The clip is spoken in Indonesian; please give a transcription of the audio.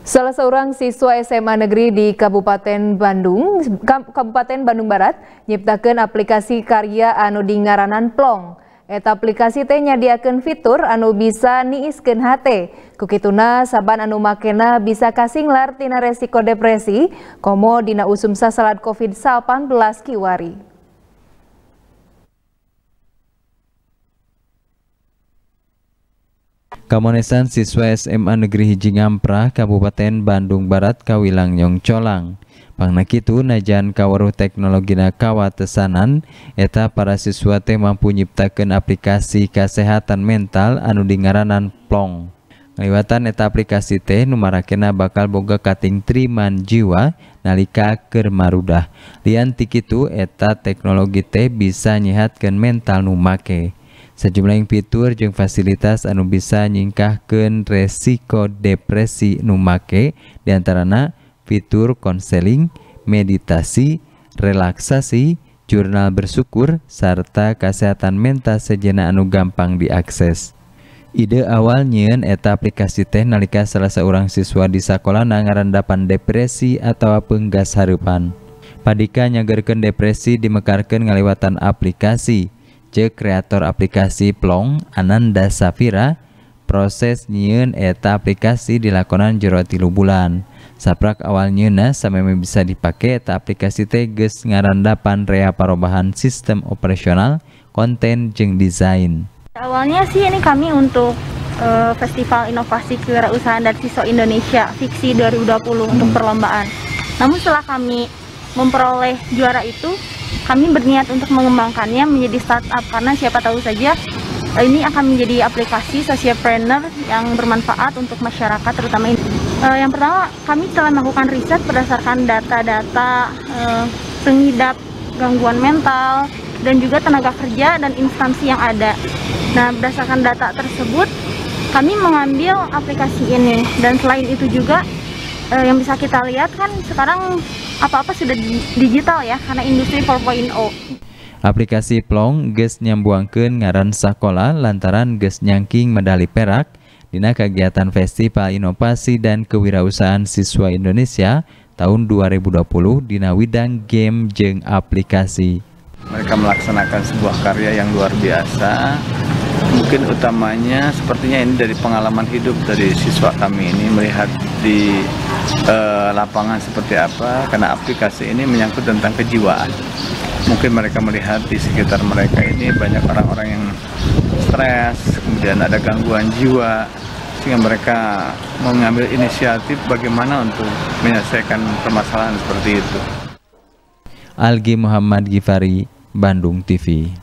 Salah seorang siswa SMA negeri di Kabupaten Bandung, Kabupaten Bandung Barat, nyiptakan aplikasi karya anu di ngaranan Plong. Eta aplikasi teh nyadiakeun fitur anu bisa niiskeun hate. Kukituna saban anu makena bisa kasinglar tina resiko depresi, komo dina usum sasalad COVID-19 kiwari. Kamonesan siswa SMA Negeri Hiji Ngampra, Kabupaten Bandung Barat, Kawilang Yongcolang. Pangnakitu najan kawaruh nakawa kawatesanan, eta para siswa teh mampu nyiptakan aplikasi kesehatan mental anu dingaranan plong. Lewatan eta aplikasi teh numarakena bakal boga kating triman jiwa nalika keur Lian tikitu eta teknologi teh bisa nyihatkan mental numake. make sejumlah fitur jeung fasilitas anu bisa nyingkahkan resiko depresi numake diantarana fitur konseling meditasi relaksasi jurnal bersyukur serta kesehatan mental sejenak anu gampang diakses Ide awal etap eta aplikasi teh nalika salah seorang siswa di sekolah ngarandapan depresi atau penggas harapan. Padika nyagerken depresi dimekarkan ngaliwatan aplikasi je kreator aplikasi Plong Ananda Safira proses nyieun eta aplikasi dilakonan jero tilu bulan. Saprak awal nyeuna sameme bisa dipake eta aplikasi teh geus ngarandapan rea parobahan sistem operasional, konten jeung desain. Awalnya sih ini kami untuk uh, Festival Inovasi Kewirausahaan dan Siswa Indonesia Fiksi 2020 hmm. untuk perlombaan. Namun setelah kami memperoleh juara itu, kami berniat untuk mengembangkannya menjadi startup karena siapa tahu saja eh, ini akan menjadi aplikasi social planner yang bermanfaat untuk masyarakat terutama ini. Eh, yang pertama, kami telah melakukan riset berdasarkan data-data eh, pengidap gangguan mental dan juga tenaga kerja dan instansi yang ada. Nah, berdasarkan data tersebut, kami mengambil aplikasi ini dan selain itu juga yang bisa kita lihat kan sekarang apa-apa sudah digital ya karena industri 4.0. Aplikasi Plong ges nyambuangkeun ngaran sakola lantaran ges nyangking medali perak dina kegiatan Festival Inovasi dan Kewirausahaan Siswa Indonesia tahun 2020 dina widang game jeng aplikasi. Mereka melaksanakan sebuah karya yang luar biasa mungkin utamanya sepertinya ini dari pengalaman hidup dari siswa kami ini melihat di e, lapangan seperti apa karena aplikasi ini menyangkut tentang kejiwaan mungkin mereka melihat di sekitar mereka ini banyak orang-orang yang stres kemudian ada gangguan jiwa sehingga mereka mengambil inisiatif bagaimana untuk menyelesaikan permasalahan seperti itu Algi Muhammad Gifari, Bandung TV